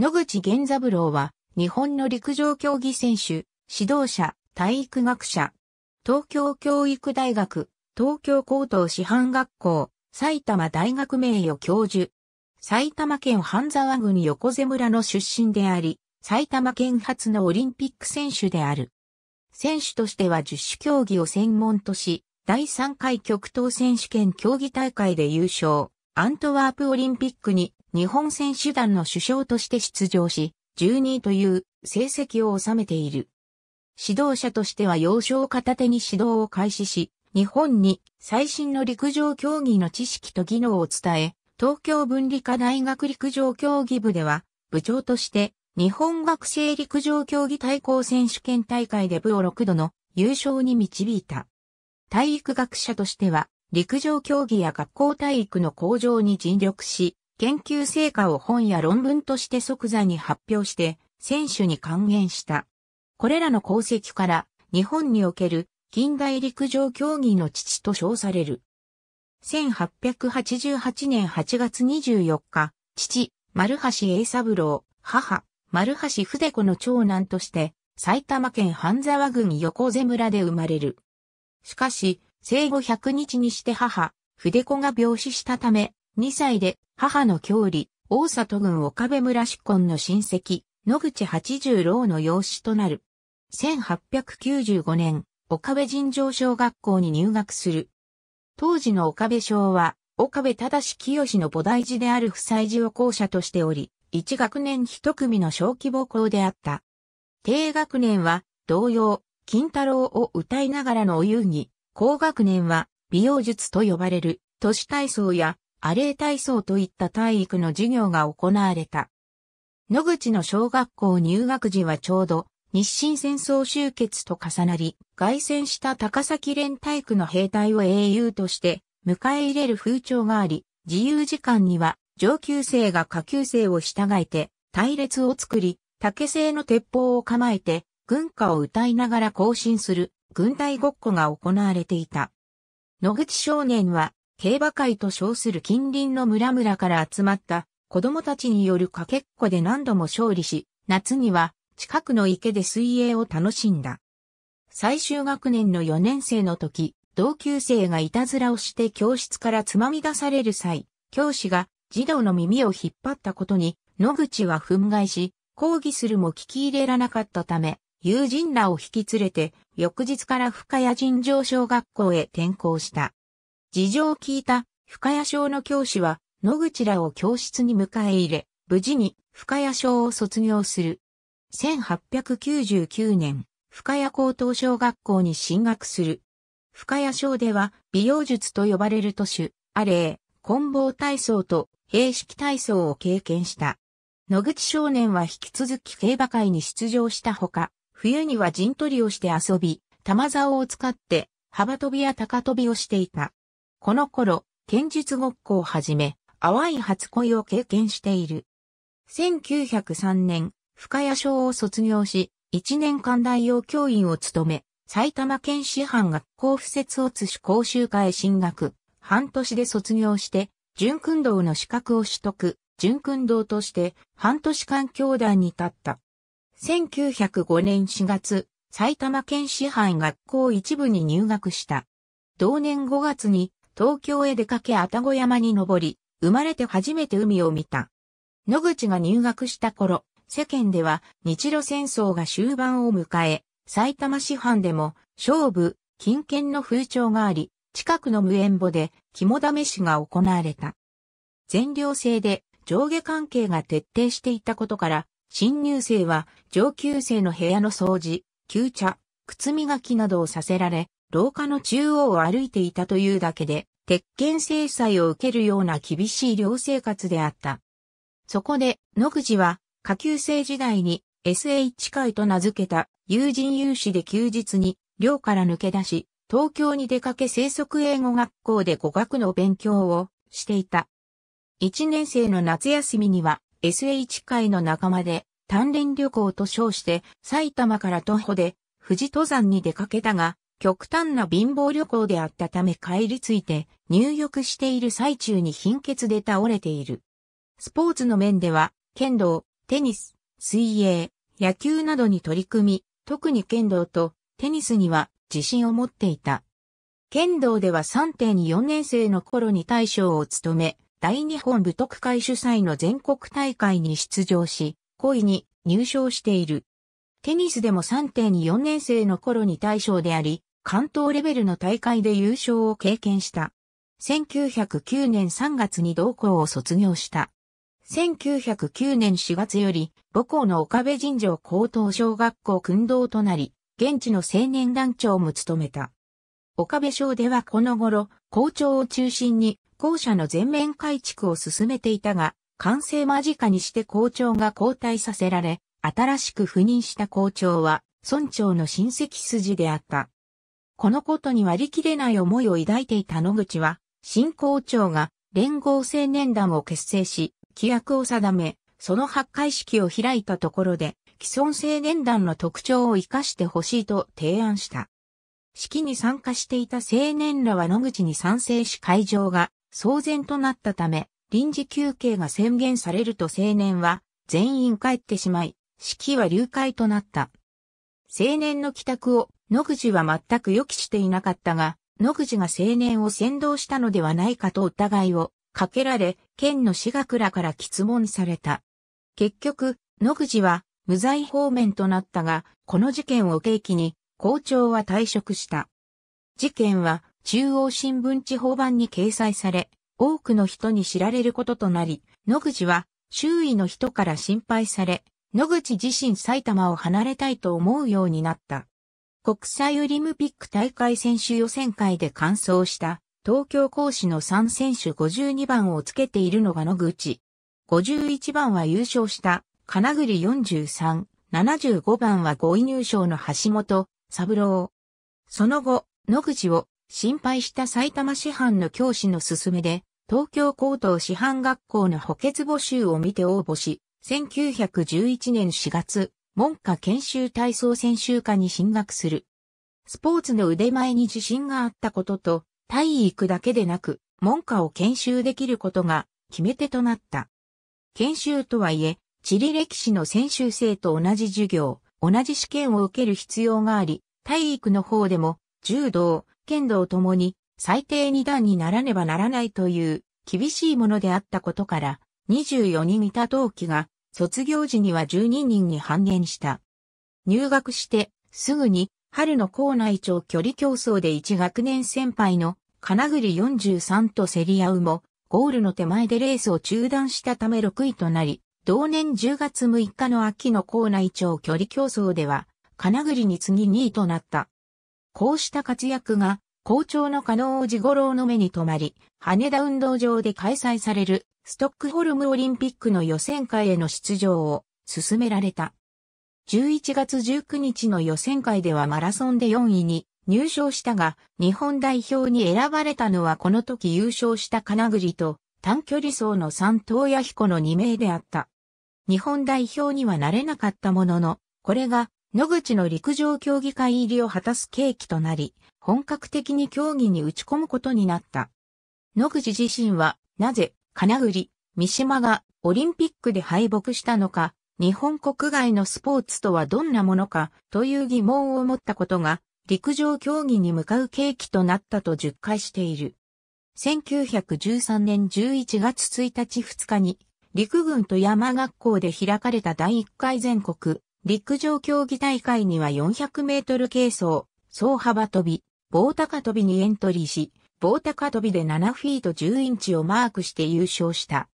野口源三郎は、日本の陸上競技選手、指導者、体育学者、東京教育大学、東京高等師範学校、埼玉大学名誉教授、埼玉県半沢郡横瀬村の出身であり、埼玉県初のオリンピック選手である。選手としては十種競技を専門とし、第3回極東選手権競技大会で優勝、アントワープオリンピックに日本選手団の首相として出場し、12位という成績を収めている。指導者としては幼少片手に指導を開始し、日本に最新の陸上競技の知識と技能を伝え、東京文理科大学陸上競技部では、部長として日本学生陸上競技対抗選手権大会で部を6度の優勝に導いた。体育学者としては、陸上競技や学校体育の向上に尽力し、研究成果を本や論文として即座に発表して、選手に還元した。これらの功績から、日本における近代陸上競技の父と称される。1888年8月24日、父、丸橋栄三郎、母、丸橋筆子の長男として、埼玉県半沢郡横瀬村で生まれる。しかし、生後100日にして母、筆子が病死したため、2歳で母の郷里、大里郡岡部村出婚の親戚、野口八十郎の養子となる。1895年、岡部尋常小学校に入学する。当時の岡部省は、岡部正清の菩提寺である夫妻寺を校舎としており、1学年1組の小規模校であった。低学年は、童謡、金太郎を歌いながらのお遊戯、高学年は、美容術と呼ばれる、都市体操やアレー体操といった体育の授業が行われた。野口の小学校入学時はちょうど日清戦争終結と重なり、凱旋した高崎連体育の兵隊を英雄として迎え入れる風潮があり、自由時間には上級生が下級生を従えて隊列を作り、竹製の鉄砲を構えて軍歌を歌いながら行進する軍隊ごっこが行われていた。野口少年は競馬会と称する近隣の村々から集まった子供たちによるかけっこで何度も勝利し、夏には近くの池で水泳を楽しんだ。最終学年の4年生の時、同級生がいたずらをして教室からつまみ出される際、教師が児童の耳を引っ張ったことに、野口は憤慨し、抗議するも聞き入れらなかったため、友人らを引き連れて、翌日から深谷尋常小学校へ転校した。事情を聞いた深谷小の教師は野口らを教室に迎え入れ、無事に深谷小を卒業する。1899年、深谷高等小学校に進学する。深谷小では美容術と呼ばれる都市、アレー、棍棒体操と兵式体操を経験した。野口少年は引き続き競馬会に出場したほか、冬には陣取りをして遊び、玉竿を使って幅跳びや高跳びをしていた。この頃、剣術ごっこをはじめ、淡い初恋を経験している。1903年、深谷省を卒業し、1年間大用教員を務め、埼玉県師範学校附設を津市講習会へ進学、半年で卒業して、準訓道の資格を取得、準訓道として半年間教団に立った。1905年4月、埼玉県師範学校一部に入学した。同年5月に東京へ出かけ愛宕山に登り、生まれて初めて海を見た。野口が入学した頃、世間では日露戦争が終盤を迎え、埼玉市販でも勝負、金券の風潮があり、近くの無縁墓で肝試しが行われた。全寮制で上下関係が徹底していたことから、新入生は上級生の部屋の掃除、旧茶、靴磨きなどをさせられ、廊下の中央を歩いていたというだけで、鉄拳制裁を受けるような厳しい寮生活であった。そこで、野口は、下級生時代に SH 会と名付けた友人有志で休日に寮から抜け出し、東京に出かけ生息英語学校で語学の勉強をしていた。一年生の夏休みには SH 会の仲間で鍛錬旅行と称して埼玉から徒歩で富士登山に出かけたが、極端な貧乏旅行であったため帰りついて入浴している最中に貧血で倒れている。スポーツの面では、剣道、テニス、水泳、野球などに取り組み、特に剣道とテニスには自信を持っていた。剣道では3.4年生の頃に大将を務め、大日本武徳会主催の全国大会に出場し、5位に入賞している。テニスでも3.4年生の頃に大将であり、関東レベルの大会で優勝を経験した。1909年3月に同校を卒業した。1909年4月より母校の岡部尋常高等小学校訓導となり、現地の青年団長も務めた。岡部省ではこの頃、校長を中心に校舎の全面改築を進めていたが、完成間近にして校長が交代させられ、新しく赴任した校長は、村長の親戚筋であった。このことに割り切れない思いを抱いていた野口は、新校長が連合青年団を結成し、規約を定め、その発会式を開いたところで、既存青年団の特徴を活かしてほしいと提案した。式に参加していた青年らは野口に賛成し会場が騒然となったため、臨時休憩が宣言されると青年は全員帰ってしまい、式は流会となった。青年の帰宅を野口は全く予期していなかったが、野口が青年を先導したのではないかと疑いをかけられ、県の志学らから質問された。結局、野口は無罪方面となったが、この事件を契機に校長は退職した。事件は中央新聞地方版に掲載され、多くの人に知られることとなり、野口は周囲の人から心配され、野口自身埼玉を離れたいと思うようになった。国際オリンピック大会選手予選会で完走した東京講師の3選手52番をつけているのが野口。51番は優勝した金栗43、75番は5位入賞の橋本三郎。その後、野口を心配した埼玉師範の教師の勧めで、東京高等師範学校の補欠募集を見て応募し、1911年4月、文科研修体操専修科に進学する。スポーツの腕前に自信があったことと、体育だけでなく、文科を研修できることが決め手となった。研修とはいえ、地理歴史の専修生と同じ授業、同じ試験を受ける必要があり、体育の方でも、柔道、剣道ともに最低2段にならねばならないという厳しいものであったことから、24人いた同期が卒業時には12人に半減した。入学して、すぐに、春の校内長距離競争で1学年先輩の金栗43と競り合うも、ゴールの手前でレースを中断したため6位となり、同年10月6日の秋の校内長距離競争では、金栗に次2位となった。こうした活躍が、校長の加納子五郎の目に留まり、羽田運動場で開催されるストックホルムオリンピックの予選会への出場を進められた。11月19日の予選会ではマラソンで4位に入賞したが、日本代表に選ばれたのはこの時優勝した金栗と短距離走の三東谷彦の2名であった。日本代表にはなれなかったものの、これが野口の陸上競技会入りを果たす契機となり、本格的に競技に打ち込むことになった。野口自身は、なぜ金栗、三島がオリンピックで敗北したのか、日本国外のスポーツとはどんなものかという疑問を持ったことが、陸上競技に向かう契機となったと述回している。1913年11月1日2日に、陸軍と山学校で開かれた第1回全国陸上競技大会には400メートル競争、総幅跳び、棒高跳びにエントリーし、棒高跳びで7フィート10インチをマークして優勝した。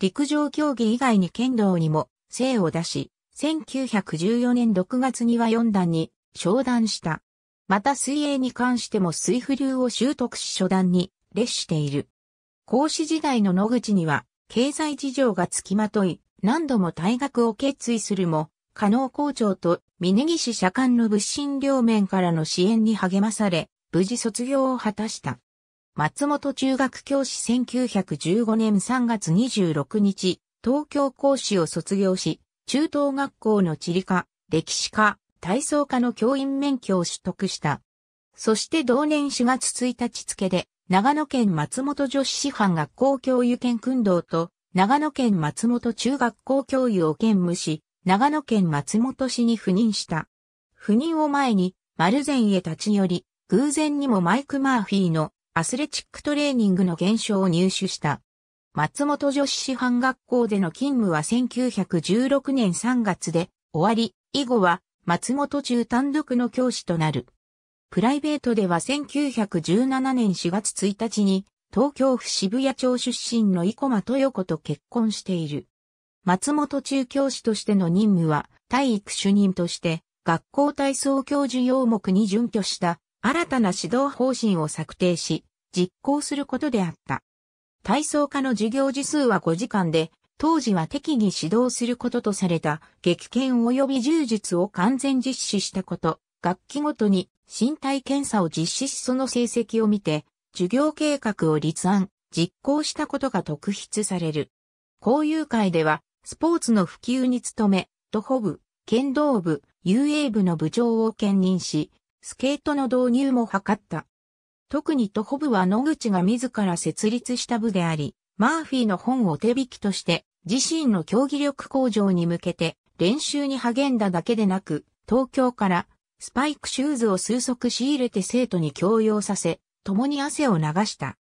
陸上競技以外に剣道にも精を出し、1914年6月には4段に昇段した。また水泳に関しても水浮流を習得し初段に列している。講師時代の野口には経済事情がつきまとい、何度も退学を決意するも、加納校長と峯岸社官の物心両面からの支援に励まされ、無事卒業を果たした。松本中学教師1915年3月26日、東京講師を卒業し、中等学校の地理科、歴史科、体操科の教員免許を取得した。そして同年4月1日付で、長野県松本女子師範学校教諭兼訓導と、長野県松本中学校教諭を兼務し、長野県松本市に赴任した。赴任を前に、丸善へ立ち寄り、偶然にもマイク・マーフィーのアスレチックトレーニングの現象を入手した。松本女子師範学校での勤務は1916年3月で終わり、以後は松本中単独の教師となる。プライベートでは1917年4月1日に東京府渋谷町出身の生駒豊子と結婚している。松本中教師としての任務は、体育主任として、学校体操教授要目に準拠した新たな指導方針を策定し、実行することであった。体操科の授業時数は5時間で、当時は適宜指導することとされた激剣及び柔術を完全実施したこと、学期ごとに身体検査を実施しその成績を見て、授業計画を立案、実行したことが特筆される。交友会では、スポーツの普及に努め、徒歩部、剣道部、遊泳部の部長を兼任し、スケートの導入も図った。特に徒歩部は野口が自ら設立した部であり、マーフィーの本を手引きとして、自身の競技力向上に向けて練習に励んだだけでなく、東京からスパイクシューズを数足仕入れて生徒に強要させ、共に汗を流した。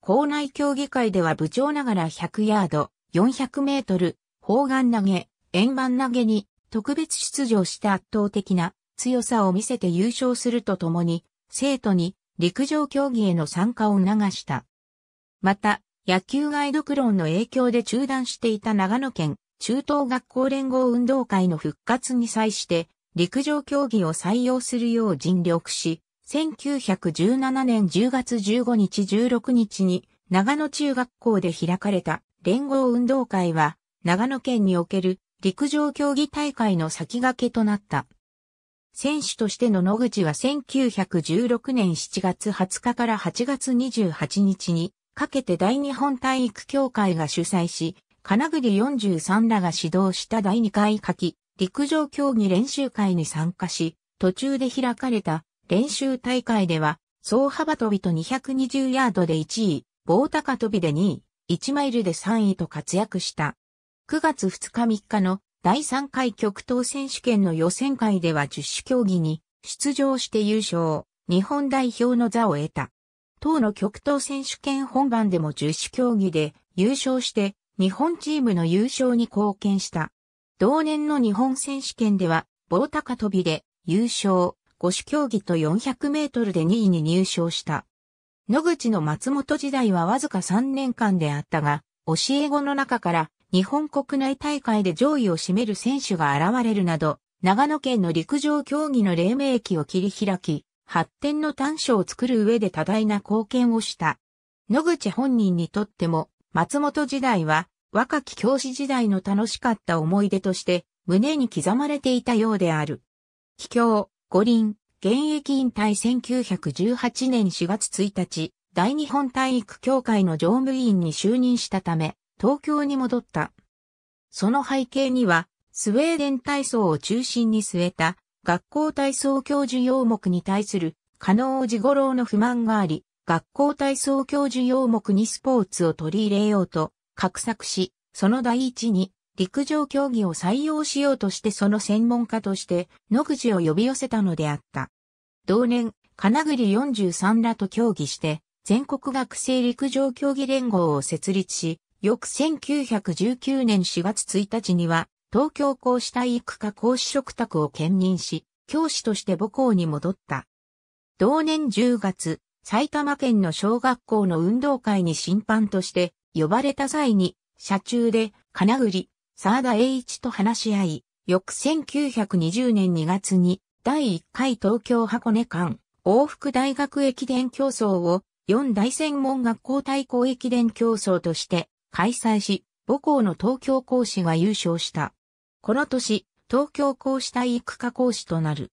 校内競技会では部長ながら100ヤード、400メートル、砲丸投げ、円盤投げに特別出場した圧倒的な強さを見せて優勝するとともに、生徒に陸上競技への参加を促した。また、野球ガイドクロンの影響で中断していた長野県中等学校連合運動会の復活に際して、陸上競技を採用するよう尽力し、1917年10月15日16日に長野中学校で開かれた連合運動会は長野県における陸上競技大会の先駆けとなった。選手としての野口は1916年7月20日から8月28日にかけて大日本体育協会が主催し、金栗43らが指導した第2回夏季陸上競技練習会に参加し、途中で開かれた練習大会では、総幅跳びと220ヤードで1位、棒高跳びで2位、1マイルで3位と活躍した。9月2日3日の第3回極東選手権の予選会では十種競技に出場して優勝、日本代表の座を得た。当の極東選手権本番でも十種競技で優勝して日本チームの優勝に貢献した。同年の日本選手権では棒高跳びで優勝、五種競技と400メートルで2位に入賞した。野口の松本時代はわずか3年間であったが、教え子の中から日本国内大会で上位を占める選手が現れるなど、長野県の陸上競技の黎明期を切り開き、発展の短所を作る上で多大な貢献をした。野口本人にとっても、松本時代は、若き教師時代の楽しかった思い出として、胸に刻まれていたようである。帰郷、五輪、現役引退1918年4月1日、大日本体育協会の常務委員に就任したため、東京に戻った。その背景には、スウェーデン体操を中心に据えた学校体操教授要目に対する加納治五郎の不満があり、学校体操教授要目にスポーツを取り入れようと、画策し、その第一に陸上競技を採用しようとしてその専門家として野口を呼び寄せたのであった。同年、金栗43らと協議して、全国学生陸上競技連合を設立し、翌1919年4月1日には、東京公子体育科講師食卓を兼任し、教師として母校に戻った。同年10月、埼玉県の小学校の運動会に審判として呼ばれた際に、車中で金栗、沢田栄一と話し合い、翌1920年2月に第1回東京箱根間往復大学駅伝競争を4大専門学校対抗駅伝競争として開催し、母校の東京講師が優勝した。この年、東京講師体育科講師となる。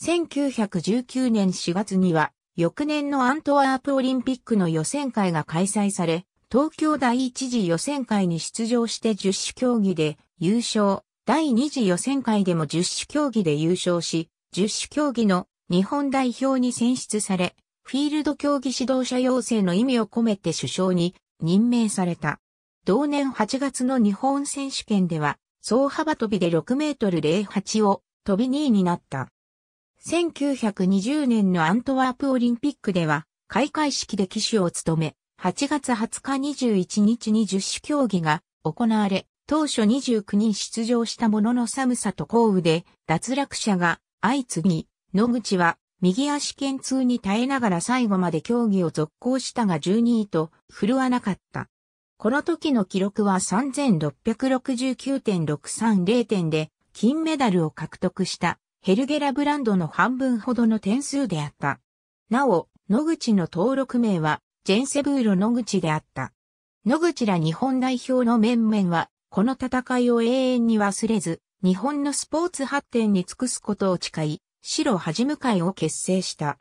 1919年4月には、翌年のアントワープオリンピックの予選会が開催され、東京第一次予選会に出場して十種競技で優勝、第二次予選会でも十種競技で優勝し、十種競技の日本代表に選出され、フィールド競技指導者要請の意味を込めて首相に任命された。同年8月の日本選手権では、総幅跳びで6メートル08を飛び2位になった。1920年のアントワープオリンピックでは、開会式で騎手を務め、8月20日21日に十種競技が行われ、当初29人出場したものの寒さと降雨で脱落者が相次ぎ、野口は右足腱痛に耐えながら最後まで競技を続行したが12位と振るわなかった。この時の記録は3669.630点で金メダルを獲得したヘルゲラブランドの半分ほどの点数であった。なお、野口の登録名はジェンセブーロ野口であった。野口ら日本代表の面々はこの戦いを永遠に忘れず、日本のスポーツ発展に尽くすことを誓い、白はじむ会を結成した。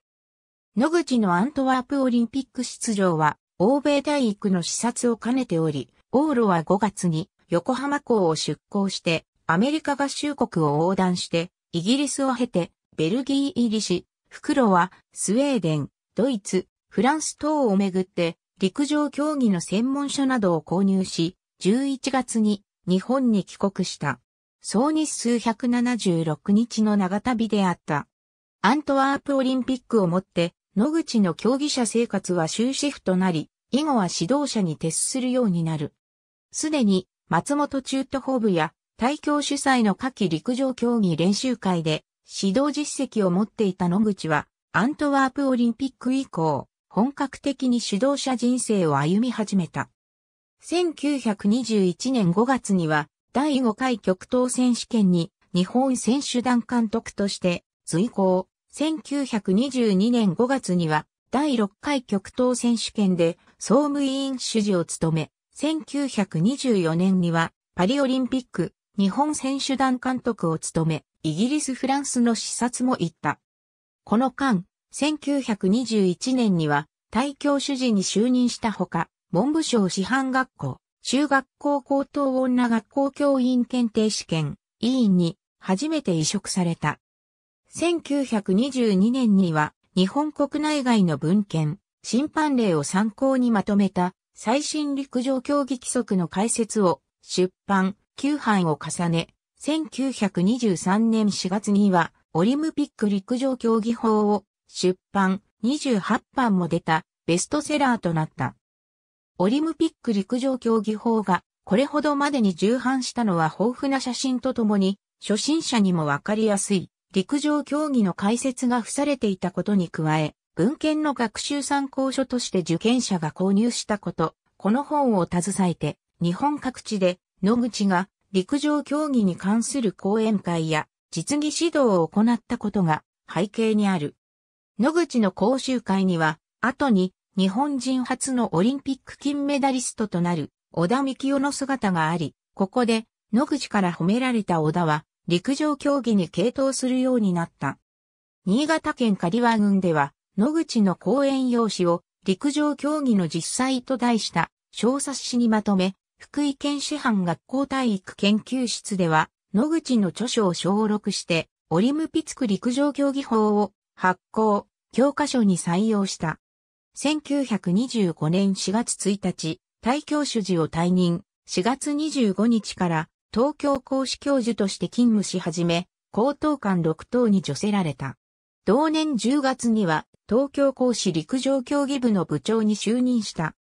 野口のアントワープオリンピック出場は、欧米大陸の視察を兼ねており、往路は5月に横浜港を出港して、アメリカ合衆国を横断して、イギリスを経て、ベルギー入りし、袋はスウェーデン、ドイツ、フランス等をめぐって、陸上競技の専門書などを購入し、11月に日本に帰国した。総日数176日の長旅であった。アントワープオリンピックをもって野口の競技者生活は終止符となり、以後は指導者に徹するようになる。すでに、松本中途法部や、大教主催の夏季陸上競技練習会で、指導実績を持っていた野口は、アントワープオリンピック以降、本格的に指導者人生を歩み始めた。1921年5月には、第5回極東選手権に日本選手団監督として、随行、1922年5月には第6回極東選手権で総務委員主事を務め、1924年にはパリオリンピック日本選手団監督を務め、イギリス・フランスの視察も行った。この間、1921年には、大教主事に就任したほか、文部省師範学校、中学校高等女学校教員検定試験、委員に初めて移植された。1922年には日本国内外の文献、審判例を参考にまとめた最新陸上競技規則の解説を出版、9版を重ね、1923年4月にはオリンピック陸上競技法を出版、28版も出たベストセラーとなった。オリンピック陸上競技法がこれほどまでに重版したのは豊富な写真とともに初心者にもわかりやすい陸上競技の解説が付されていたことに加え、文献の学習参考書として受験者が購入したこと、この本を携えて、日本各地で野口が陸上競技に関する講演会や実技指導を行ったことが背景にある。野口の講習会には、後に日本人初のオリンピック金メダリストとなる小田幹夫の姿があり、ここで野口から褒められた小田は陸上競技に傾倒するようになった。新潟県刈羽郡では、野口の講演用紙を陸上競技の実際と題した小冊子にまとめ、福井県市販学校体育研究室では、野口の著書を小録して、オリムピツク陸上競技法を発行、教科書に採用した。1925年4月1日、大教主事を退任、4月25日から東京講師教授として勤務し始め、高等官6等に助せられた。同年10月には東京講師陸上競技部の部長に就任した。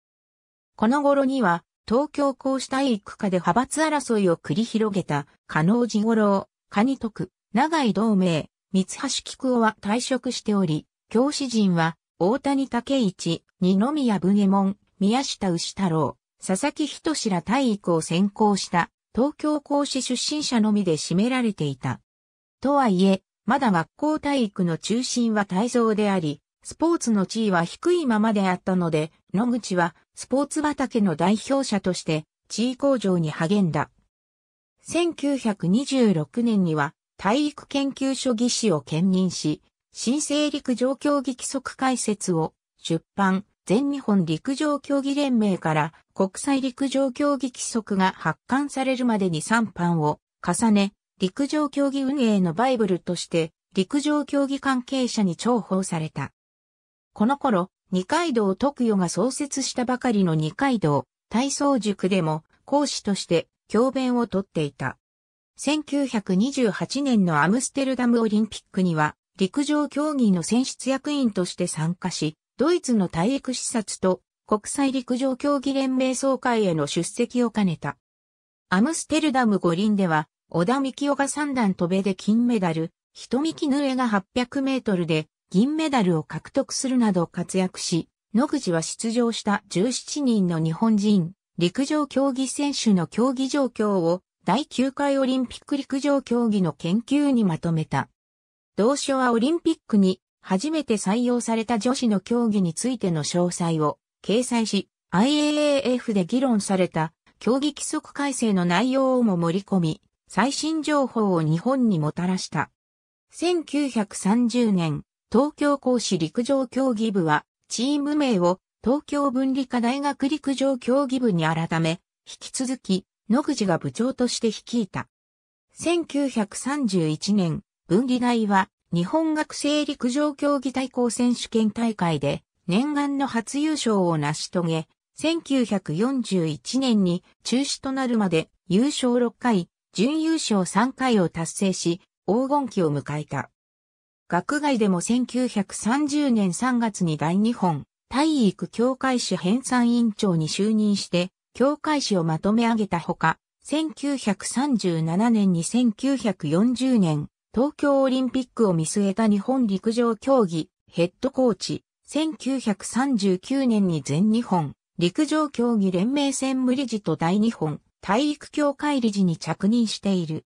この頃には東京講師体育科で派閥争いを繰り広げた加納治五郎、蟹徳、長井同盟、三橋菊夫は退職しており、教師陣は大谷武一、二宮文右衛門、宮下牛太郎、佐々木仁ら体育を専攻した東京講師出身者のみで占められていた。とはいえ、まだ学校体育の中心は体操であり、スポーツの地位は低いままであったので、野口はスポーツ畑の代表者として地位向上に励んだ。1926年には体育研究所技師を兼任し、新生陸上競技規則解説を出版、全日本陸上競技連盟から国際陸上競技規則が発刊されるまでに3版を重ね、陸上競技運営のバイブルとして陸上競技関係者に重宝された。この頃、二階堂特与が創設したばかりの二階堂体操塾でも講師として教鞭をとっていた。1928年のアムステルダムオリンピックには陸上競技の選出役員として参加し、ドイツの体育視察と国際陸上競技連盟総会への出席を兼ねた。アムステルダム五輪では、小田幹夫が三段飛べで金メダル、瞳木濡れが800メートルで銀メダルを獲得するなど活躍し、野口は出場した17人の日本人、陸上競技選手の競技状況を第9回オリンピック陸上競技の研究にまとめた。同書はオリンピックに初めて採用された女子の競技についての詳細を掲載し、IAAF で議論された競技規則改正の内容をも盛り込み、最新情報を日本にもたらした。1930年、東京講師陸上競技部は、チーム名を東京文理科大学陸上競技部に改め、引き続き、野口が部長として率いた。1931年、文理大は日本学生陸上競技対抗選手権大会で念願の初優勝を成し遂げ、1941年に中止となるまで優勝6回、準優勝3回を達成し、黄金期を迎えた。学外でも1930年3月に大日本体育協会誌編纂委員長に就任して、協会誌をまとめ上げたほか、1937年に1940年、東京オリンピックを見据えた日本陸上競技ヘッドコーチ、1939年に全日本陸上競技連盟専務理事と大日本体育協会理事に着任している。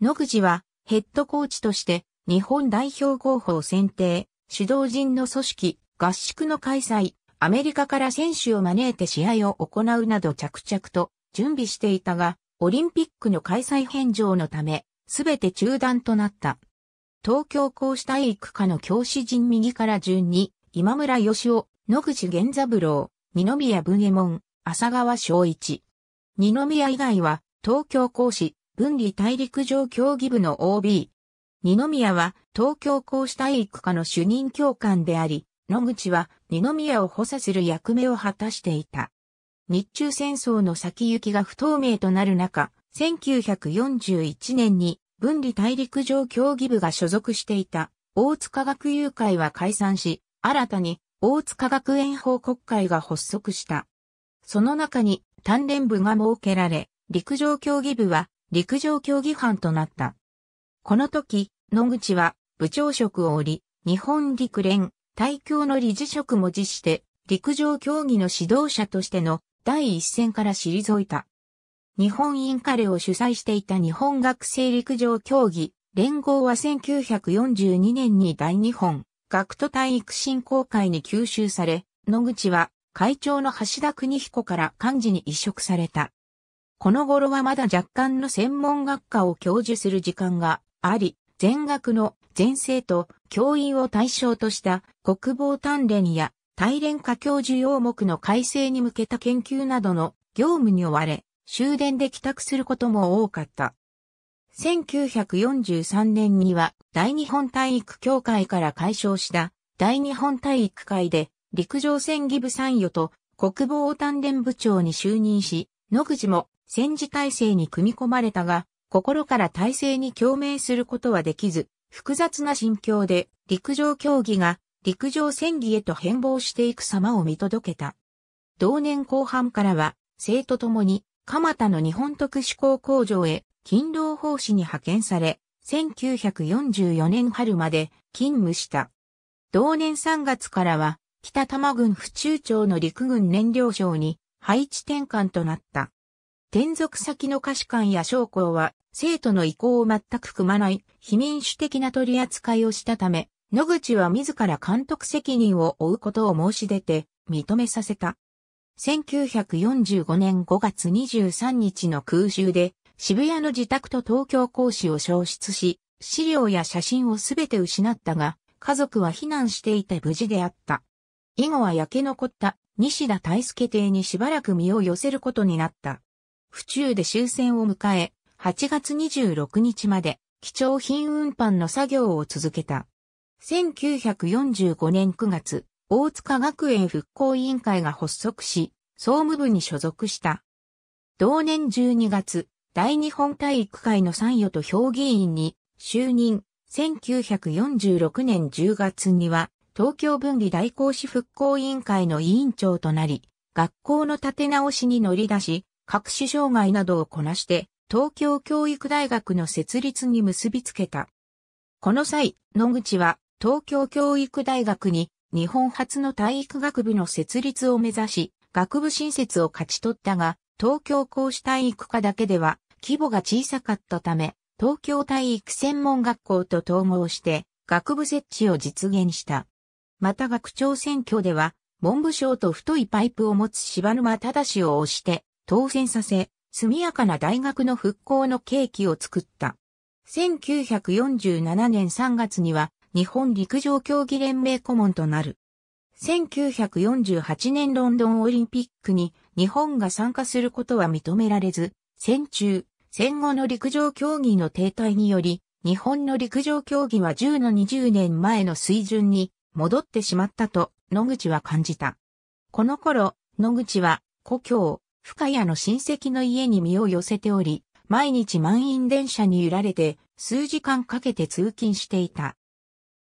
野口はヘッドコーチとして日本代表候補を選定、主導陣の組織、合宿の開催、アメリカから選手を招いて試合を行うなど着々と準備していたが、オリンピックの開催返上のため、すべて中断となった。東京公私体育科の教師陣右から順に、今村義雄、野口源三郎、二宮文右衛門、浅川昭一。二宮以外は、東京公私、分離大陸上競技部の OB。二宮は、東京公私体育科の主任教官であり、野口は二宮を補佐する役目を果たしていた。日中戦争の先行きが不透明となる中、1941年に分離大陸上競技部が所属していた大塚学友会は解散し、新たに大塚学園法国会が発足した。その中に鍛錬部が設けられ、陸上競技部は陸上競技班となった。この時、野口は部長職を降り、日本陸連、大教の理事職も辞して、陸上競技の指導者としての第一線から退いた。日本インカレを主催していた日本学生陸上競技連合は1942年に大日本学徒体育振興会に吸収され、野口は会長の橋田邦彦から幹事に移植された。この頃はまだ若干の専門学科を教授する時間があり、全学の全生と教員を対象とした国防鍛錬や大連科教授要目の改正に向けた研究などの業務に追われ、終電で帰宅することも多かった。1943年には大日本体育協会から解消した大日本体育会で陸上戦技部参与と国防担錬部長に就任し、野口も戦時体制に組み込まれたが、心から体制に共鳴することはできず、複雑な心境で陸上競技が陸上戦技へと変貌していく様を見届けた。同年後半からは、生ともに蒲田の日本特殊鋼工場へ勤労奉仕に派遣され、1944年春まで勤務した。同年3月からは、北多摩郡府中町の陸軍燃料省に配置転換となった。転属先の菓子館や将校は、生徒の意向を全く組まない非民主的な取り扱いをしたため、野口は自ら監督責任を負うことを申し出て認めさせた。1945年5月23日の空襲で渋谷の自宅と東京講師を消失し、資料や写真をすべて失ったが、家族は避難していて無事であった。以後は焼け残った西田大輔邸にしばらく身を寄せることになった。府中で終戦を迎え、8月26日まで貴重品運搬の作業を続けた。1945年9月、大塚学園復興委員会が発足し、総務部に所属した。同年12月、大日本体育会の参与と評議員に就任。1946年10月には、東京分離大講師復興委員会の委員長となり、学校の立て直しに乗り出し、各種障害などをこなして、東京教育大学の設立に結びつけた。この際、野口は東京教育大学に日本初の体育学部の設立を目指し、学部新設を勝ち取ったが、東京公私体育科だけでは規模が小さかったため、東京体育専門学校と統合して学部設置を実現した。また学長選挙では、文部省と太いパイプを持つ柴沼忠を推して当選させ、速やかな大学の復興の契機を作った。1947年3月には日本陸上競技連盟顧問となる。1948年ロンドンオリンピックに日本が参加することは認められず、戦中、戦後の陸上競技の停滞により、日本の陸上競技は10の20年前の水準に戻ってしまったと野口は感じた。この頃、野口は故郷、深谷の親戚の家に身を寄せており、毎日満員電車に揺られて数時間かけて通勤していた。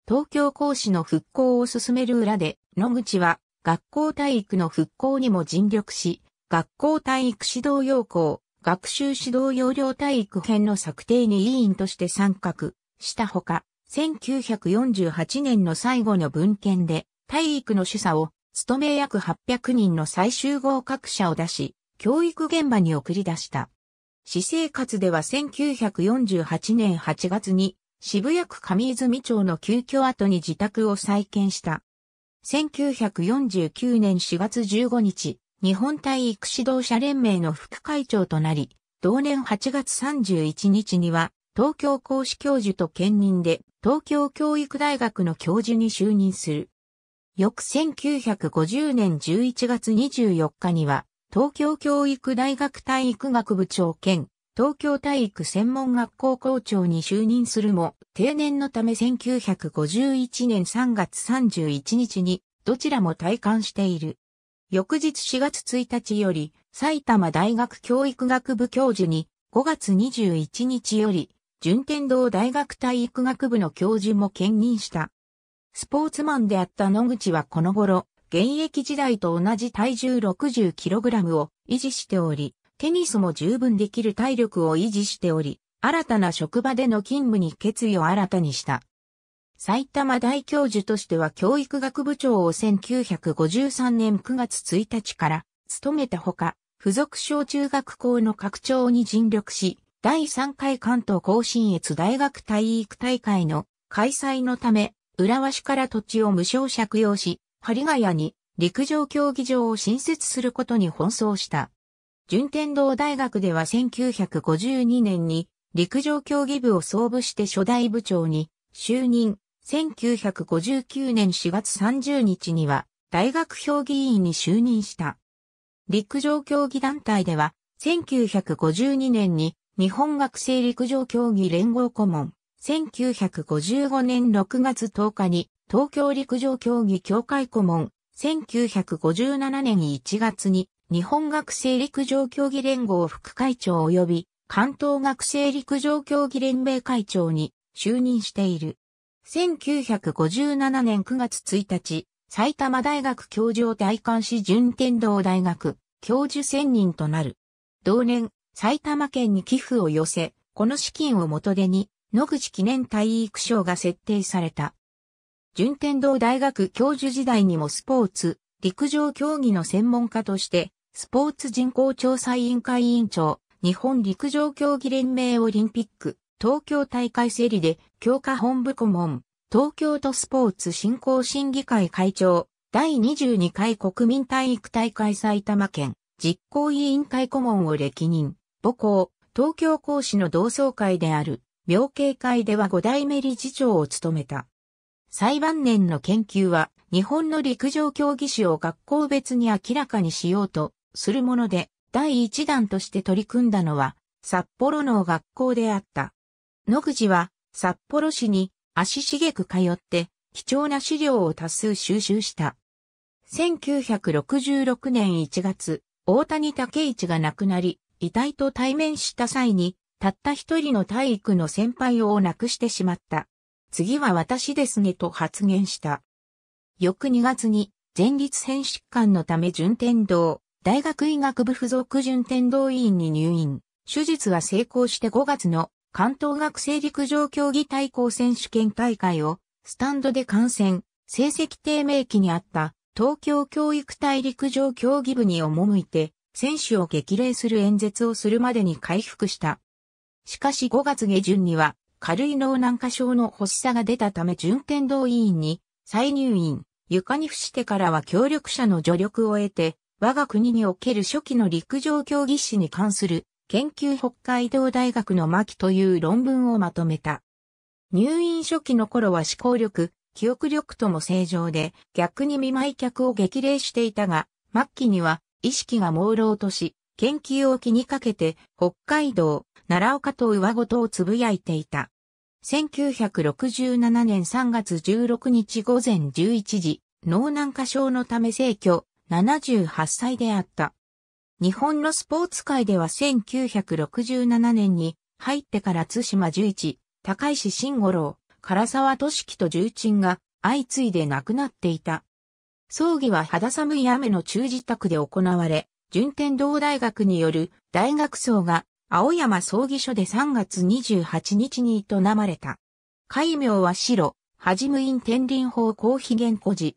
東京講師の復興を進める裏で、野口は学校体育の復興にも尽力し、学校体育指導要項、学習指導要領体育編の策定に委員として参画したほか、1948年の最後の文献で体育の主査を務め約800人の最終合格者を出し、教育現場に送り出した。私生活では1948年8月に渋谷区上泉町の急遽後に自宅を再建した。1949年4月15日、日本体育指導者連盟の副会長となり、同年8月31日には、東京講師教授と兼任で、東京教育大学の教授に就任する。翌1950年11月24日には、東京教育大学体育学部長兼東京体育専門学校校長に就任するも、定年のため1951年3月31日に、どちらも退官している。翌日4月1日より、埼玉大学教育学部教授に、5月21日より、順天堂大学体育学部の教授も兼任した。スポーツマンであった野口はこの頃、現役時代と同じ体重 60kg を維持しており、テニスも十分できる体力を維持しており、新たな職場での勤務に決意を新たにした。埼玉大教授としては教育学部長を1953年9月1日から務めたほか、付属小中学校の拡張に尽力し、第3回関東甲信越大学体育大会の開催のため、浦和市から土地を無償借用し、針ヶ谷に陸上競技場を新設することに奔走した。順天堂大学では1952年に陸上競技部を創部して初代部長に就任。1959年4月30日には大学評議員に就任した。陸上競技団体では1952年に日本学生陸上競技連合顧問、1955年6月10日に東京陸上競技協会顧問、1957年1月に日本学生陸上競技連合副会長及び関東学生陸上競技連盟会長に就任している。1957年9月1日、埼玉大学教授を大官し順天堂大学教授専任となる。同年、埼玉県に寄付を寄せ、この資金を元手に、野口記念体育賞が設定された。順天堂大学教授時代にもスポーツ、陸上競技の専門家として、スポーツ人口調査委員会委員長、日本陸上競技連盟オリンピック、東京大会セリで、強化本部顧問、東京都スポーツ振興審議会会長、第22回国民体育大会埼玉県、実行委員会顧問を歴任、母校、東京講師の同窓会である、病警会では5代目理事長を務めた。裁判年の研究は、日本の陸上競技史を学校別に明らかにしようとするもので、第一弾として取り組んだのは、札幌の学校であった。野口は、札幌市に足しげく通って、貴重な資料を多数収集した。1966年1月、大谷武一が亡くなり、遺体と対面した際に、たった一人の体育の先輩を亡くしてしまった。次は私ですねと発言した。翌2月に前立腺疾患のため順天堂、大学医学部附属順天堂医院に入院。手術は成功して5月の関東学生陸上競技対抗選手権大会をスタンドで観戦、成績低迷期にあった東京教育大陸上競技部に赴いて選手を激励する演説をするまでに回復した。しかし5月下旬には軽い脳軟化症の発作が出たため順天堂医院に再入院、床に伏してからは協力者の助力を得て、我が国における初期の陸上競技史に関する研究北海道大学の牧という論文をまとめた。入院初期の頃は思考力、記憶力とも正常で、逆に見舞い客を激励していたが、末期には意識が朦朧とし、研究を気にかけて北海道、奈良岡と上ごとをつぶやいていた。1967年3月16日午前11時、脳軟化症のため逝去、78歳であった。日本のスポーツ界では1967年に入ってから津島十一、高石慎五郎、唐沢俊樹と重鎮が相次いで亡くなっていた。葬儀は肌寒い雨の中自宅で行われ、順天堂大学による大学葬が青山葬儀所で3月28日に営まれた。戒名は白、はじむ院天輪法公費言古寺。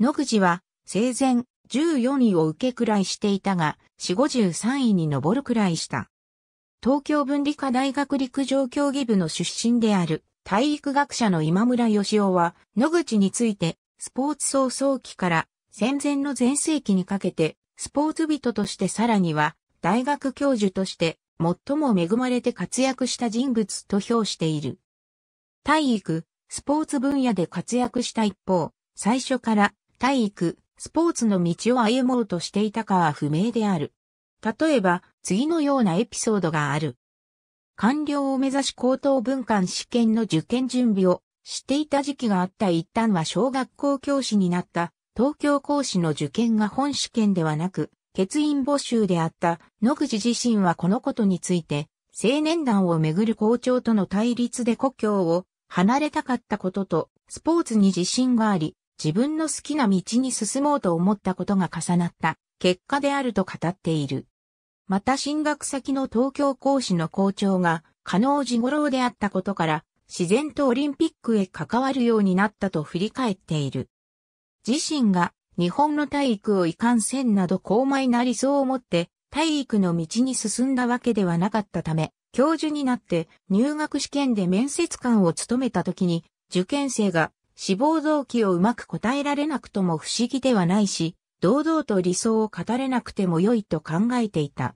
野口は生前14位を受けくらいしていたが、4 53位に上るくらいした。東京文理科大学陸上競技部の出身である体育学者の今村義夫は、野口についてスポーツ創創期から戦前の前世紀にかけてスポーツ人としてさらには大学教授として最も恵まれて活躍した人物と評している。体育、スポーツ分野で活躍した一方、最初から体育、スポーツの道を歩もうとしていたかは不明である。例えば、次のようなエピソードがある。官僚を目指し高等文官試験の受験準備をしていた時期があった一旦は小学校教師になった東京講師の受験が本試験ではなく欠員募集であった野口自身はこのことについて、青年団をめぐる校長との対立で故郷を離れたかったことと、スポーツに自信があり、自分の好きな道に進もうと思ったことが重なった結果であると語っている。また進学先の東京講師の校長が加納治五郎であったことから、自然とオリンピックへ関わるようになったと振り返っている。自身が日本の体育をいかんせんなど高邁な理想を持って体育の道に進んだわけではなかったため、教授になって入学試験で面接官を務めた時に受験生が志望動機をうまく答えられなくとも不思議ではないし、堂々と理想を語れなくても良いと考えていた。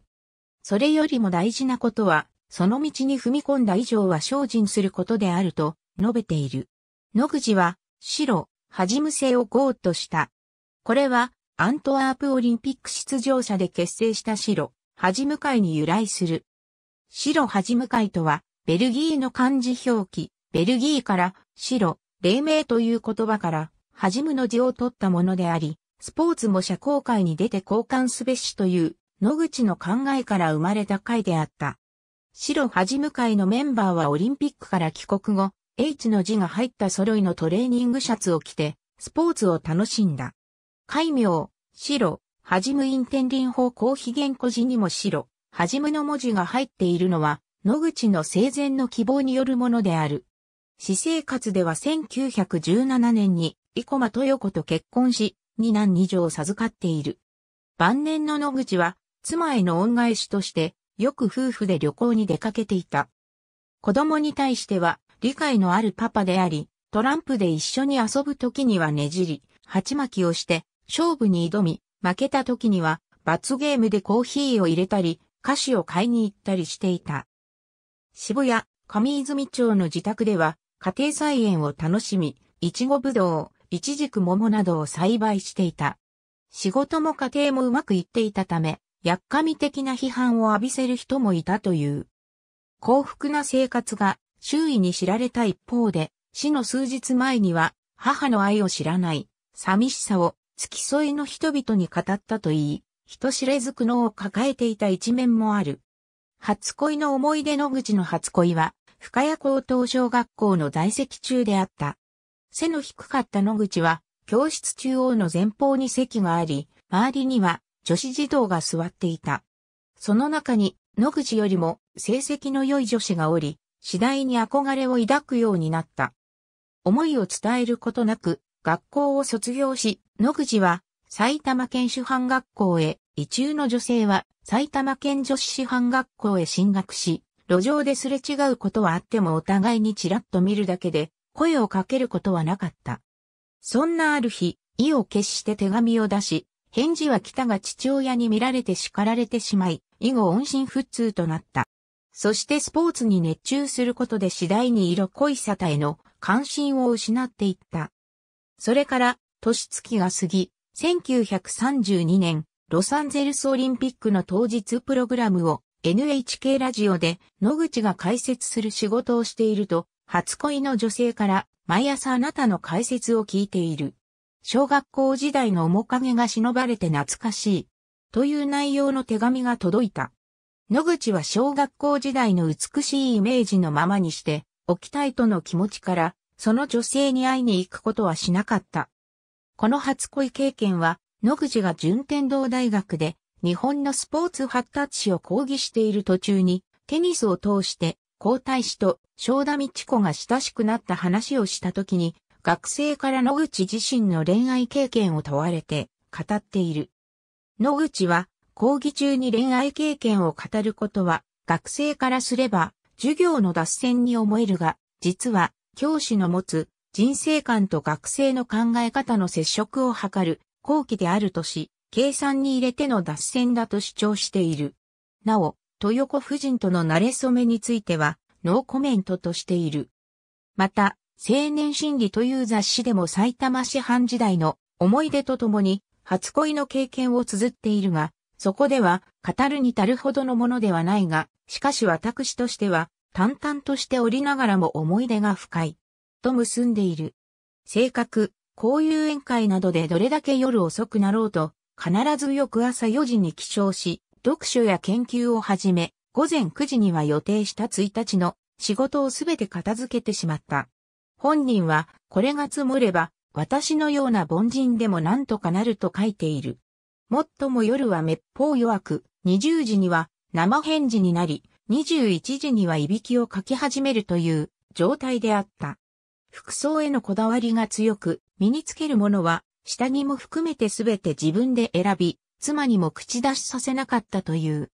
それよりも大事なことは、その道に踏み込んだ以上は精進することであると述べている。野口は、白、はじむせをゴーとした。これはアントワープオリンピック出場者で結成した白、はじむ会に由来する。白はじむ会とは、ベルギーの漢字表記、ベルギーから白、黎明という言葉から、はじむの字を取ったものであり、スポーツも社交界に出て交換すべしという、野口の考えから生まれた会であった。白はじむ会のメンバーはオリンピックから帰国後、H の字が入った揃いのトレーニングシャツを着て、スポーツを楽しんだ。海名、白、はじむ院天林法公非言古字にも白、はじむの文字が入っているのは、野口の生前の希望によるものである。私生活では1917年に、生駒豊子と結婚し、二男二女を授かっている。晩年の野口は、妻への恩返しとして、よく夫婦で旅行に出かけていた。子供に対しては、理解のあるパパであり、トランプで一緒に遊ぶ時にはねじり、鉢巻きをして、勝負に挑み、負けた時には罰ゲームでコーヒーを入れたり、菓子を買いに行ったりしていた。渋谷、上泉町の自宅では、家庭菜園を楽しみ、いちごぶどう、いちじく桃などを栽培していた。仕事も家庭もうまくいっていたため、やっかみ的な批判を浴びせる人もいたという。幸福な生活が周囲に知られた一方で、死の数日前には母の愛を知らない寂しさを付き添いの人々に語ったといい、人知れず苦悩を抱えていた一面もある。初恋の思い出野口の初恋は、深谷高等小学校の在籍中であった。背の低かった野口は、教室中央の前方に席があり、周りには女子児童が座っていた。その中に野口よりも成績の良い女子がおり、次第に憧れを抱くようになった。思いを伝えることなく、学校を卒業し、野口は埼玉県主犯学校へ、異中の女性は埼玉県女子師範学校へ進学し、路上ですれ違うことはあってもお互いにちらっと見るだけで、声をかけることはなかった。そんなある日、意を決して手紙を出し、返事は来たが父親に見られて叱られてしまい、以後音信不通となった。そしてスポーツに熱中することで次第に色濃い沙汰への関心を失っていった。それから年月が過ぎ、1932年、ロサンゼルスオリンピックの当日プログラムを NHK ラジオで野口が解説する仕事をしていると、初恋の女性から毎朝あなたの解説を聞いている。小学校時代の面影が忍ばれて懐かしい。という内容の手紙が届いた。野口は小学校時代の美しいイメージのままにして、置きたいとの気持ちから、その女性に会いに行くことはしなかった。この初恋経験は、野口が順天堂大学で日本のスポーツ発達史を講義している途中に、テニスを通して皇太子と正田道子が親しくなった話をした時に、学生から野口自身の恋愛経験を問われて語っている。野口は講義中に恋愛経験を語ることは学生からすれば授業の脱線に思えるが、実は教師の持つ人生観と学生の考え方の接触を図る、後期であるとし、計算に入れての脱線だと主張している。なお、豊子夫人との慣れ初めについては、ノーコメントとしている。また、青年心理という雑誌でも埼玉市販時代の思い出とともに、初恋の経験を綴っているが、そこでは、語るに足るほどのものではないが、しかし私としては、淡々としておりながらも思い出が深い。と結んでいる。性格、交友宴会などでどれだけ夜遅くなろうと、必ず翌朝4時に起床し、読書や研究を始め、午前9時には予定した1日の仕事をすべて片付けてしまった。本人は、これが積もれば、私のような凡人でも何とかなると書いている。もっとも夜は滅法弱く、20時には生返事になり、21時にはいびきをかき始めるという状態であった。服装へのこだわりが強く、身につけるものは、下着も含めてすべて自分で選び、妻にも口出しさせなかったという。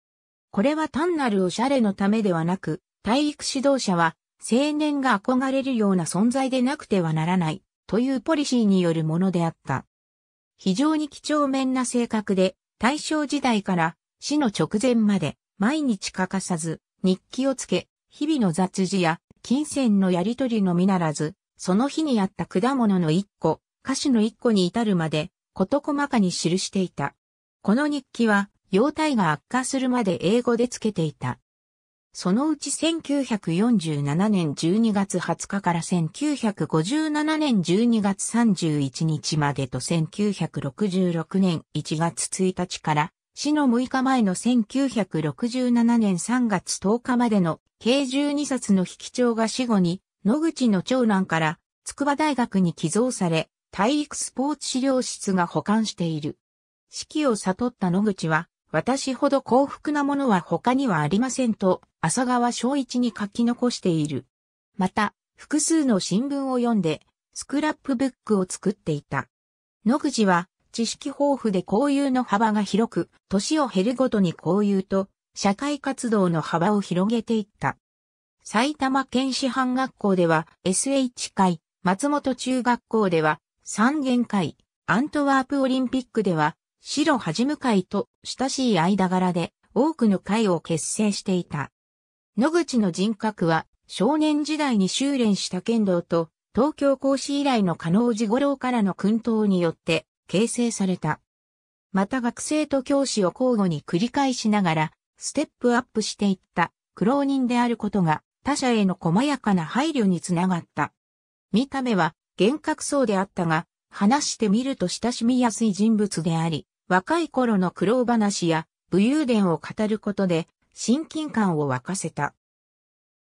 これは単なるおしゃれのためではなく、体育指導者は、青年が憧れるような存在でなくてはならない、というポリシーによるものであった。非常に貴重面な性格で、大正時代から死の直前まで毎日欠かさず日記をつけ、日々の雑事や金銭のやり取りのみならず、その日にあった果物の一個、歌詞の一個に至るまで、こと細かに記していた。この日記は、容態が悪化するまで英語でつけていた。そのうち1947年12月20日から1957年12月31日までと1966年1月1日から死の6日前の1967年3月10日までの計12冊の引き帳が死後に野口の長男から、筑波大学に寄贈され、体育スポーツ資料室が保管している。指揮を悟った野口は、私ほど幸福なものは他にはありませんと、浅川昭一に書き残している。また、複数の新聞を読んで、スクラップブックを作っていた。野口は、知識豊富で交友の幅が広く、年を減るごとに交友と、社会活動の幅を広げていった。埼玉県師範学校では SH 会、松本中学校では三元会、アントワープオリンピックでは白はじむ会と親しい間柄で多くの会を結成していた。野口の人格は少年時代に修練した剣道と東京講師以来の加納寺五郎からの訓導によって形成された。また学生と教師を交互に繰り返しながらステップアップしていった苦労人であることが他者への細やかな配慮につながった。見た目は厳格そうであったが、話してみると親しみやすい人物であり、若い頃の苦労話や武勇伝を語ることで親近感を沸かせた。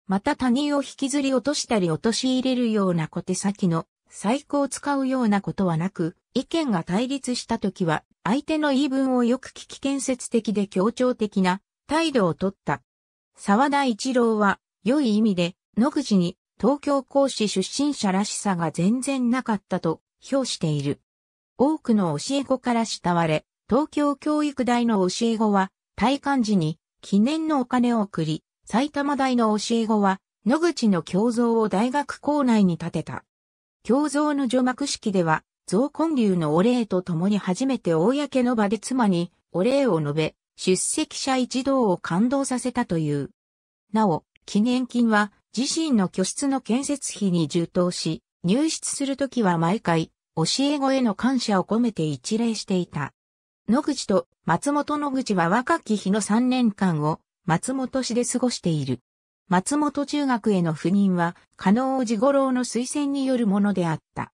また他人を引きずり落としたり陥れるような小手先の細工を使うようなことはなく、意見が対立した時は相手の言い分をよく聞き建設的で協調的な態度をとった。沢田一郎は良い意味で、野口に東京講師出身者らしさが全然なかったと評している。多くの教え子から慕われ、東京教育大の教え子は、退官時に記念のお金を送り、埼玉大の教え子は、野口の胸像を大学校内に建てた。胸像の除幕式では、増婚流のお礼と共に初めて公の場で妻にお礼を述べ、出席者一同を感動させたという。なお、記念金は自身の居室の建設費に充当し、入室するときは毎回、教え子への感謝を込めて一礼していた。野口と松本野口は若き日の3年間を松本市で過ごしている。松本中学への赴任は、加納子五郎の推薦によるものであった。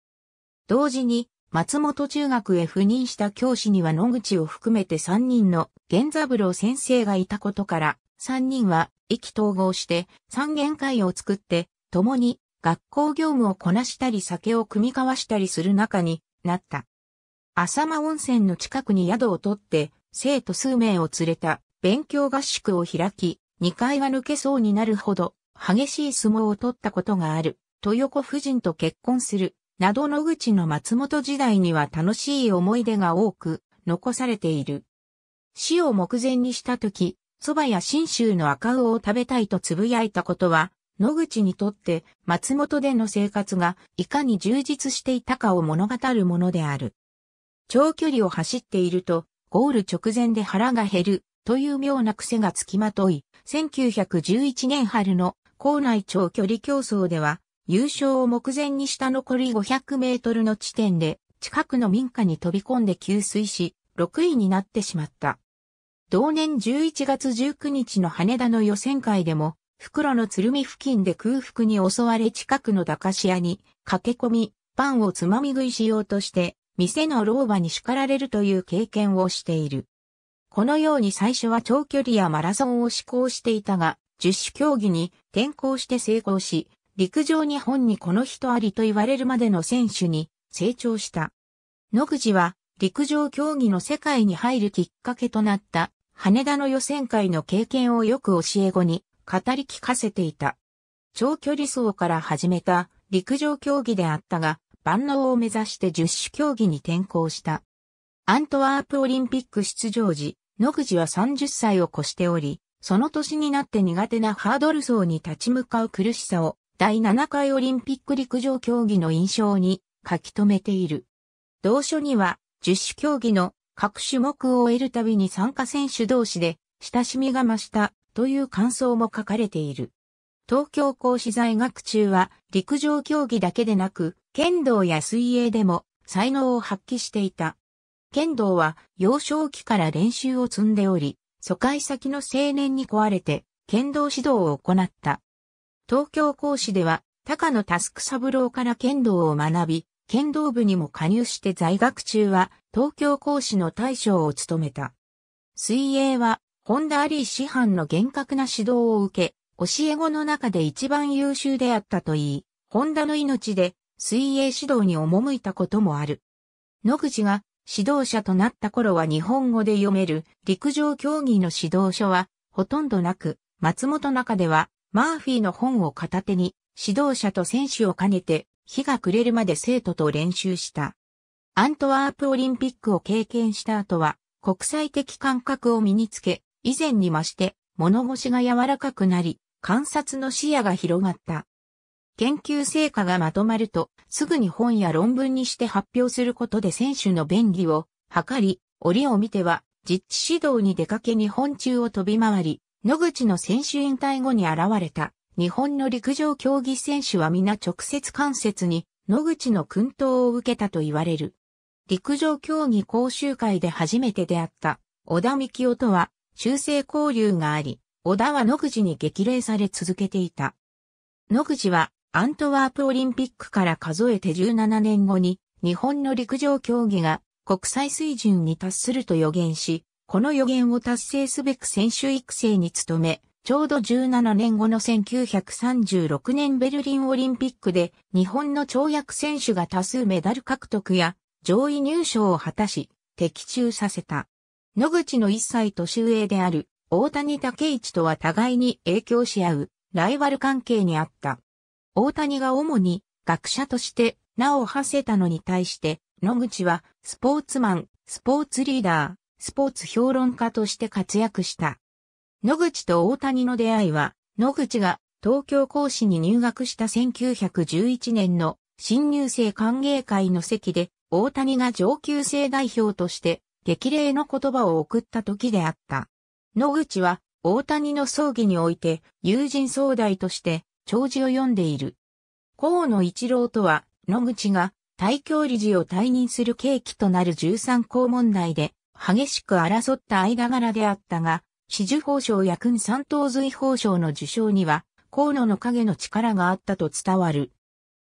同時に、松本中学へ赴任した教師には野口を含めて3人の源三郎先生がいたことから、三人は意気統合して三元会を作って共に学校業務をこなしたり酒を組み交わしたりする仲になった。浅間温泉の近くに宿を取って生徒数名を連れた勉強合宿を開き、二階は抜けそうになるほど激しい相撲を取ったことがある。豊子夫人と結婚する、など野口の松本時代には楽しい思い出が多く残されている。死を目前にした時、蕎麦や新州の赤魚を食べたいと呟いたことは、野口にとって松本での生活がいかに充実していたかを物語るものである。長距離を走っていると、ゴール直前で腹が減るという妙な癖がつきまとい、1911年春の校内長距離競争では、優勝を目前にした残り500メートルの地点で、近くの民家に飛び込んで給水し、6位になってしまった。同年11月19日の羽田の予選会でも、袋の鶴見付近で空腹に襲われ近くの駄菓子屋に駆け込み、パンをつまみ食いしようとして、店の老婆に叱られるという経験をしている。このように最初は長距離やマラソンを志向していたが、十種競技に転向して成功し、陸上日本にこの人ありと言われるまでの選手に成長した。野口は陸上競技の世界に入るきっかけとなった羽田の予選会の経験をよく教え子に語り聞かせていた。長距離走から始めた陸上競技であったが、万能を目指して十種競技に転向した。アントワープオリンピック出場時、野口は30歳を越しており、その年になって苦手なハードル走に立ち向かう苦しさを、第7回オリンピック陸上競技の印象に書き留めている。同書には、十種競技の各種目を終えるたびに参加選手同士で親しみが増したという感想も書かれている。東京講師在学中は陸上競技だけでなく剣道や水泳でも才能を発揮していた。剣道は幼少期から練習を積んでおり、疎開先の青年に壊れて剣道指導を行った。東京講師では高野タスク三郎から剣道を学び、剣道部にも加入して在学中は東京講師の大将を務めた。水泳は、本田アリー師範の厳格な指導を受け、教え子の中で一番優秀であったといい、本田の命で水泳指導に赴いたこともある。野口が指導者となった頃は日本語で読める陸上競技の指導書はほとんどなく、松本中ではマーフィーの本を片手に指導者と選手を兼ねて日が暮れるまで生徒と練習した。アントワープオリンピックを経験した後は、国際的感覚を身につけ、以前に増して、物腰が柔らかくなり、観察の視野が広がった。研究成果がまとまると、すぐに本や論文にして発表することで選手の便宜を図り、折を見ては、実地指導に出かけ日本中を飛び回り、野口の選手引退後に現れた、日本の陸上競技選手は皆直接関節に、野口の訓導を受けたと言われる。陸上競技講習会で初めて出会った小田幹夫とは修正交流があり、小田は野口に激励され続けていた。野口はアントワープオリンピックから数えて17年後に日本の陸上競技が国際水準に達すると予言し、この予言を達成すべく選手育成に努め、ちょうど17年後の1936年ベルリンオリンピックで日本の跳躍選手が多数メダル獲得や上位入賞を果たし、的中させた。野口の一歳年上である大谷武一とは互いに影響し合うライバル関係にあった。大谷が主に学者として名を馳せたのに対して野口はスポーツマン、スポーツリーダー、スポーツ評論家として活躍した。野口と大谷の出会いは野口が東京講師に入学した1911年の新入生歓迎会の席で大谷が上級生代表として激励の言葉を送った時であった。野口は大谷の葬儀において友人総代として弔辞を読んでいる。河野一郎とは野口が大教理事を退任する契機となる13項問題で激しく争った間柄であったが、紫綬褒章や君三等随褒章の受章には河野の影の力があったと伝わる。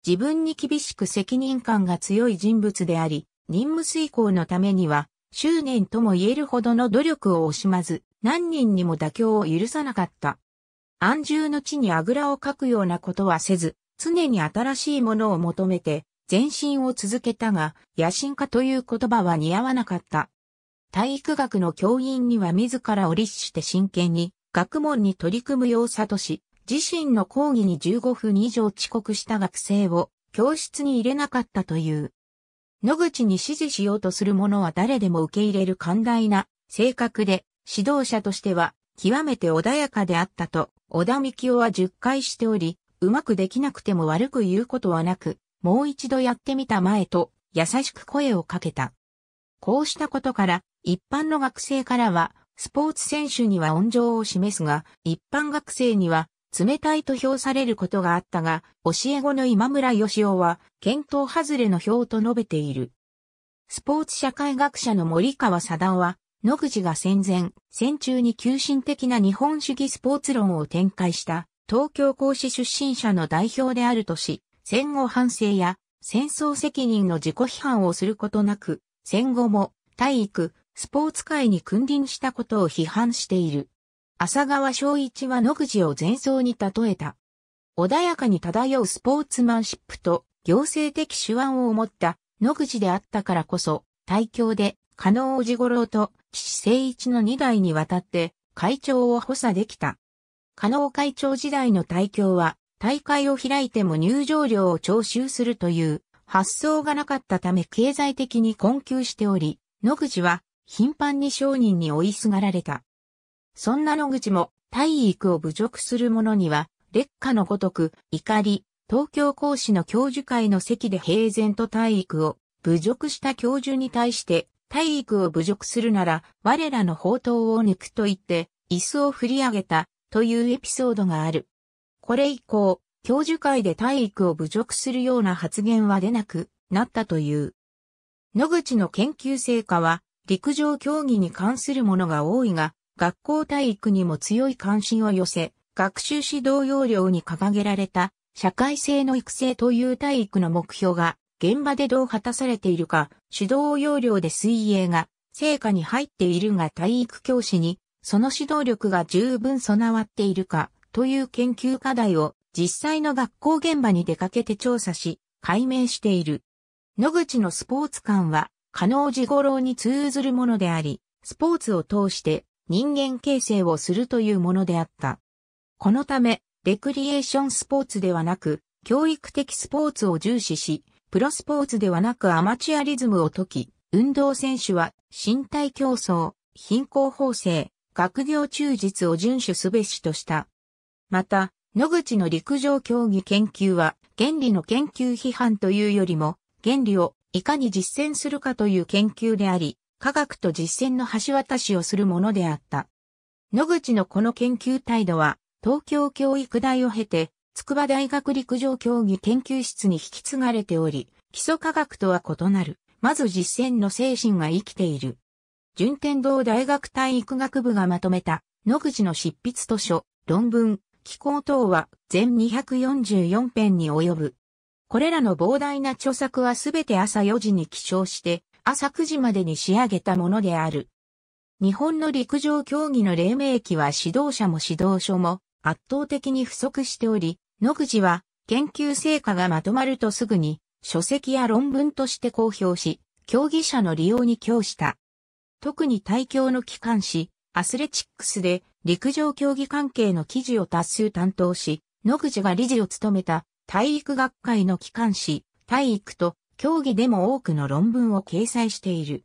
自分に厳しく責任感が強い人物であり、任務遂行のためには、執念とも言えるほどの努力を惜しまず、何人にも妥協を許さなかった。安住の地にあぐらをかくようなことはせず、常に新しいものを求めて、前進を続けたが、野心家という言葉は似合わなかった。体育学の教員には自らを律して真剣に、学問に取り組むようとし、自身の講義に15分以上遅刻した学生を教室に入れなかったという。野口に指示しようとする者は誰でも受け入れる寛大な性格で、指導者としては極めて穏やかであったと、小田幹夫は10回しており、うまくできなくても悪く言うことはなく、もう一度やってみたまえと、優しく声をかけた。こうしたことから、一般の学生からは、スポーツ選手には温情を示すが、一般学生には冷たいと評されることがあったが、教え子の今村義雄は、検討外れの票と述べている。スポーツ社会学者の森川貞夫は、野口が戦前、戦中に急進的な日本主義スポーツ論を展開した、東京講師出身者の代表であるとし、戦後反省や戦争責任の自己批判をすることなく、戦後も体育、スポーツ界に君臨したことを批判している。浅川昭一は野口を前奏に例えた。穏やかに漂うスポーツマンシップと行政的手腕を持った野口であったからこそ、対教で、加納おじごろと岸誠一の2代にわたって会長を補佐できた。加納会長時代の対教は、大会を開いても入場料を徴収するという発想がなかったため経済的に困窮しており、野口は頻繁に商人に追いすがられた。そんな野口も体育を侮辱する者には、劣化のごとく、怒り、東京講師の教授会の席で平然と体育を侮辱した教授に対して、体育を侮辱するなら、我らの宝刀を抜くと言って、椅子を振り上げた、というエピソードがある。これ以降、教授会で体育を侮辱するような発言は出なくなったという。野口の研究成果は、陸上競技に関するものが多いが、学校体育にも強い関心を寄せ、学習指導要領に掲げられた社会性の育成という体育の目標が現場でどう果たされているか、指導要領で水泳が成果に入っているが体育教師にその指導力が十分備わっているかという研究課題を実際の学校現場に出かけて調査し、解明している。野口のスポーツ観は、可能時五郎に通ずるものであり、スポーツを通して人間形成をするというものであった。このため、レクリエーションスポーツではなく、教育的スポーツを重視し、プロスポーツではなくアマチュアリズムを解き、運動選手は身体競争、貧困法制、学業忠実を遵守すべしとした。また、野口の陸上競技研究は、原理の研究批判というよりも、原理をいかに実践するかという研究であり、科学と実践の橋渡しをするものであった。野口のこの研究態度は、東京教育大を経て、筑波大学陸上競技研究室に引き継がれており、基礎科学とは異なる、まず実践の精神が生きている。順天堂大学体育学部がまとめた、野口の執筆図書、論文、機構等は全244編に及ぶ。これらの膨大な著作はすべて朝4時に起床して、朝9時までに仕上げたものである。日本の陸上競技の黎明期は指導者も指導書も圧倒的に不足しており、野口は研究成果がまとまるとすぐに書籍や論文として公表し、競技者の利用に供した。特に対教の機関誌、アスレチックスで陸上競技関係の記事を多数担当し、野口が理事を務めた体育学会の機関誌、体育と競技でも多くの論文を掲載している。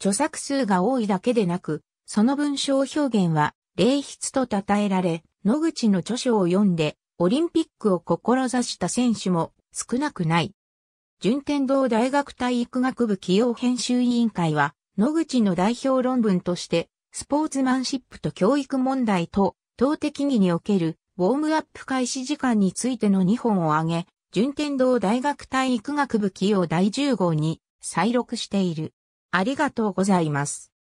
著作数が多いだけでなく、その文章表現は、霊筆と称えられ、野口の著書を読んで、オリンピックを志した選手も少なくない。順天堂大学体育学部起用編集委員会は、野口の代表論文として、スポーツマンシップと教育問題と、投擲技における、ウォームアップ開始時間についての2本を挙げ、順天堂大学体育学部企業第10号に再録している。ありがとうございます。